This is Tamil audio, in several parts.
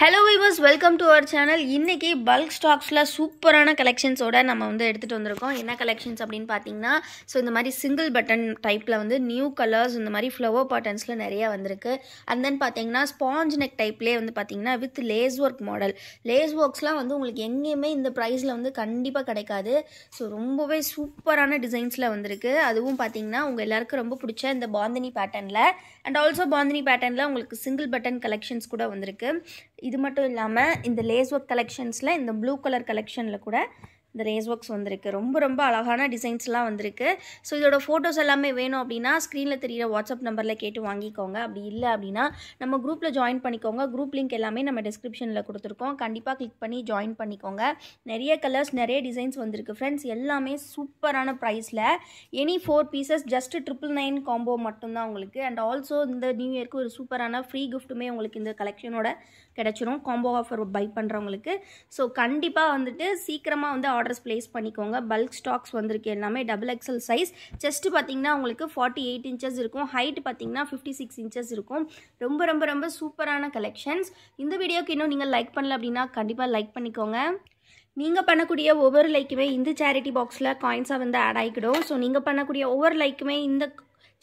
hello viewers welcome to our channel இன்றைக்கி பல்க் ஸ்டாக்ஸில் சூப்பரான கலெக்ஷன்ஸோட நம்ம வந்து எடுத்துகிட்டு வந்திருக்கோம் என்ன கலெக்ஷன்ஸ் அப்படின்னு பார்த்தீங்கன்னா ஸோ இந்த மாதிரி சிங்கிள் பட்டன் டைப்பில் வந்து நியூ கலர்ஸ் இந்த மாதிரி ஃப்ளவர் பாட்டன்ஸில் நிறையா வந்திருக்கு அண்ட் தென் பார்த்தீங்கன்னா ஸ்பாஞ்ச் நெக் டைப்லேயே வந்து பார்த்தீங்கன்னா with lace work model lace ஒர்க்ஸ்லாம் வந்து உங்களுக்கு எங்கேயுமே இந்த ப்ரைஸில் வந்து கண்டிப்பாக கிடைக்காது ஸோ ரொம்பவே சூப்பரான டிசைன்ஸில் வந்திருக்கு அதுவும் பார்த்தீங்கன்னா உங்கள் எல்லாருக்கும் ரொம்ப பிடிச்ச இந்த பாந்தினி பேட்டனில் அண்ட் ஆல்சோ பாந்தினி பேட்டனில் உங்களுக்கு சிங்கிள் பட்டன் கலெக்ஷன்ஸ் கூட வந்திருக்கு இது மட்டும் இல்லாமல் இந்த லேஸ் ஒர்க் கலெக்ஷன்ஸில் இந்த ப்ளூ கலர் கலெக்ஷனில் கூட இந்த ரேஸ் ஒர்க்ஸ் வந்திருக்கு ரொம்ப ரொம்ப அழகான டிசைன்ஸ்லாம் வந்திருக்கு ஸோ இதோட ஃபோட்டோஸ் எல்லாமே வேணும் அப்படின்னா ஸ்க்ரீனில் தெரியிற வாட்ஸ்அப் நம்பரில் கேட்டு வாங்கிக்கோங்க அப்படி இல்லை அப்படின்னா நம்ம குரூப்பில் ஜாயின் பண்ணிக்கோங்க குரூப் லிங்க் எல்லாமே நம்ம டிஸ்கிரிப்ஷனில் கொடுத்துருக்கோம் கண்டிப்பாக கிளிக் பண்ணி ஜாயின் பண்ணிக்கோங்க நிறைய கலர்ஸ் நிறைய டிசைன்ஸ் வந்திருக்கு ஃப்ரெண்ட்ஸ் எல்லாமே சூப்பரான ப்ரைஸில் any four pieces just triple nine combo மட்டும்தான் உங்களுக்கு அண்ட் ஆல்சோ இந்த நியூ இயர்க்கு ஒரு சூப்பரான ஃப்ரீ கிஃப்ட்டுமே உங்களுக்கு இந்த கலெக்ஷனோட கிடச்சிரும் காம்போ ஆஃபர் பை பண்ணுறவங்களுக்கு ஸோ கண்டிப்பாக வந்துட்டு சீக்கிரமாக வந்து ஆர்டர் ஆர்டர்ஸ் பிளேஸ் பண்ணிக்கோங்க பல்க் ஸ்டாக்ஸ் வந்திருக்கு எல்லாமே டபுள் எக்ஸல் சைஸ் செஸ்ட் பார்த்தீங்கன்னா உங்களுக்கு ஃபார்ட்டி எயிட் இன்ச்சஸ் இருக்கும் ஹைட் பார்த்தீங்கன்னா ஃபிஃப்டி சிக்ஸ் இன்ச்சஸ் இருக்கும் ரொம்ப ரொம்ப ரொம்ப சூப்பரான கலெக்ஷன்ஸ் இந்த வீடியோக்கு இன்னும் நீங்கள் லைக் பண்ணல அப்படின்னா கண்டிப்பாக லைக் பண்ணிக்கோங்க நீங்கள் பண்ணக்கூடிய ஒவ்வொரு லைக்குமே இந்த சேரிட்டி பாக்ஸில் காயின்ஸாக வந்து ஆட் ஆகிக்கிடும் ஸோ நீங்கள் பண்ணக்கூடிய ஒவ்வொரு லைக்குமே இந்த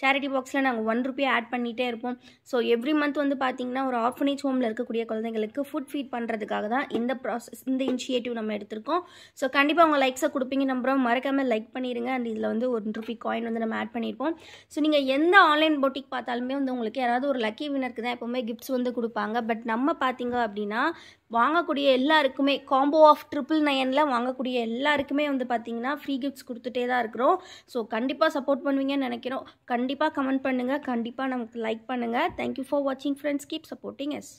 சேரிட்டி பாக்ஸில் நாங்கள் ஒன் ருபி ஆட் பண்ணிகிட்டே இருப்போம் ஸோ எவ்ரி மந்த் வந்து பார்த்திங்கன்னா ஒரு ஆர்ஃபனேஜ் ஹோமில் இருக்கக்கூடிய குழந்தைங்களுக்கு ஃபுட் ஃபீட் பண்ணுறதுக்காக தான் இந்த ப்ராசஸ் இந்த இனிஷியேட்டிவ் நம்ம எடுத்திருக்கோம் ஸோ கண்டிப்பாக உங்கள் லைக்ஸை கொடுப்பீங்க நம்புறோம் மறக்காமல் லைக் பண்ணிடுங்க அண்ட் இதில் வந்து ஒன் ருபி காயின் வந்து நம்ம ஆட் பண்ணியிருப்போம் ஸோ நீங்கள் எந்த ஆன்லைன் போட்டிக் பார்த்தாலுமே வந்து உங்களுக்கு யாராவது ஒரு லக்கி வினருக்கு தான் எப்போவுமே கிஃப்ட்ஸ் வந்து கொடுப்பாங்க பட் நம்ம பார்த்தீங்க அப்படின்னா வாங்கக்கூடிய எல்லாருக்குமே காம்போ ஆஃப் ட்ரிபிள் நைனில் வாங்கக்கூடிய எல்லாருக்குமே வந்து பார்த்திங்கன்னா ஃப்ரீ கிஃப்ட்ஸ் கொடுத்துட்டே தான் இருக்கிறோம் ஸோ கண்டிப்பாக சப்போர்ட் பண்ணுவீங்கன்னு நினைக்கிறோம் கண் கண்டிப்பாக கமெண்ட் பண்ணுங்கள் கண்டிப்பாக நமக்கு லைக் பண்ணுங்கள் தேங்க்யூ ஃபார் வாட்சிங் ஃப்ரெண்ட்ஸ் கீப் சப்போர்ட்டிங் எஸ்